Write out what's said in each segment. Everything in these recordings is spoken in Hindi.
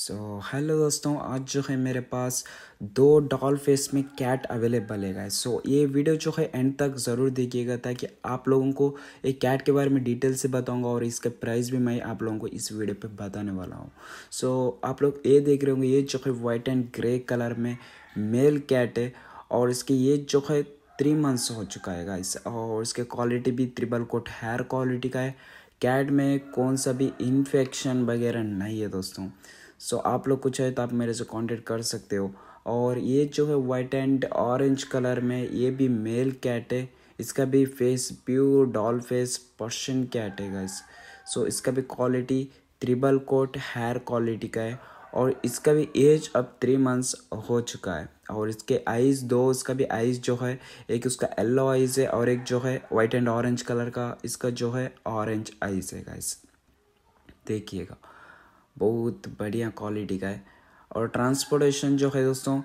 सो so, हेलो दोस्तों आज जो है मेरे पास दो डॉल फेस में कैट अवेलेबल है सो so, ये वीडियो जो है एंड तक ज़रूर देखिएगा ताकि आप लोगों को एक कैट के बारे में डिटेल से बताऊंगा और इसका प्राइस भी मैं आप लोगों को इस वीडियो पे बताने वाला हूँ सो so, आप लोग ये देख रहे होंगे ये जो है वाइट एंड ग्रे कलर में मेल कैट है और इसकी ये जो है थ्री मंथ्स हो चुका है इस और इसके क्वालिटी भी ट्रिपल कोट हेयर क्वालिटी का है कैट में कौन सा भी इन्फेक्शन वगैरह नहीं है दोस्तों सो so, आप लोग को है तो आप मेरे से कांटेक्ट कर सकते हो और ये जो है वाइट एंड ऑरेंज कलर में ये भी मेल कैट है इसका भी face pure doll face Persian cat है गाइस सो so, इसका भी quality triple coat hair quality का है और इसका भी एज अब थ्री मंथ्स हो चुका है और इसके आइज़ दो इसका भी आइज़ जो है एक उसका येल्लो आइज़ है और एक जो है वाइट एंड ऑरेंज कलर का इसका जो है ऑरेंज आइज़ है गाइस देखिएगा बहुत बढ़िया क्वालिटी का है और ट्रांसपोर्टेशन जो है दोस्तों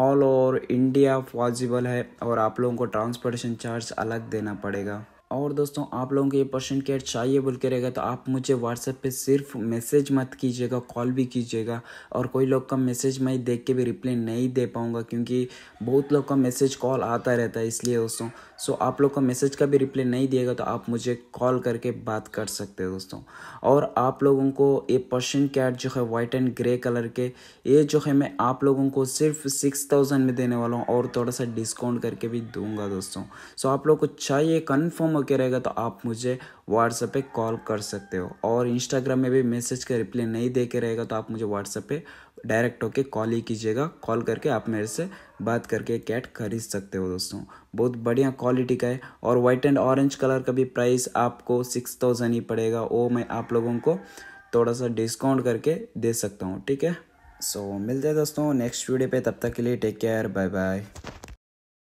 ऑल ओवर इंडिया पॉसिबल है और आप लोगों को ट्रांसपोर्टेशन चार्ज अलग देना पड़ेगा और दोस्तों आप लोगों को ये पर्सन केयर चाहिए बोल के रहेगा तो आप मुझे व्हाट्सएप पे सिर्फ मैसेज मत कीजिएगा कॉल भी कीजिएगा और कोई लोग का मैसेज मैं देख के भी रिप्लाई नहीं दे पाऊँगा क्योंकि बहुत लोग का मैसेज कॉल आता रहता है इसलिए दोस्तों सो आप लोग का मैसेज का भी रिप्लाई नहीं दिएगा तो आप मुझे कॉल करके बात कर सकते हो दोस्तों और आप लोगों को ये पर्शियन कैट जो है वाइट एंड ग्रे कलर के ये जो है मैं आप लोगों को सिर्फ सिक्स थाउजेंड में देने वाला हूँ और थोड़ा सा डिस्काउंट करके भी दूंगा दोस्तों सो आप लोग को चाहिए कन्फर्म के रहेगा तो आप मुझे व्हाट्सएप पे कॉल कर सकते हो और इंस्टाग्राम में भी मैसेज का रिप्लाई नहीं दे के रहेगा तो आप मुझे व्हाट्सएप पे डायरेक्ट होके कॉल ही कीजिएगा कॉल करके आप मेरे से बात करके कैट खरीद सकते हो दोस्तों बहुत बढ़िया क्वालिटी का है और वाइट एंड ऑरेंज कलर का भी प्राइस आपको सिक्स थाउजेंड ही पड़ेगा वो मैं आप लोगों को थोड़ा सा डिस्काउंट करके दे सकता हूँ ठीक है सो so, मिलते हैं दोस्तों नेक्स्ट वीडियो पे तब तक के लिए टेक केयर बाय बाय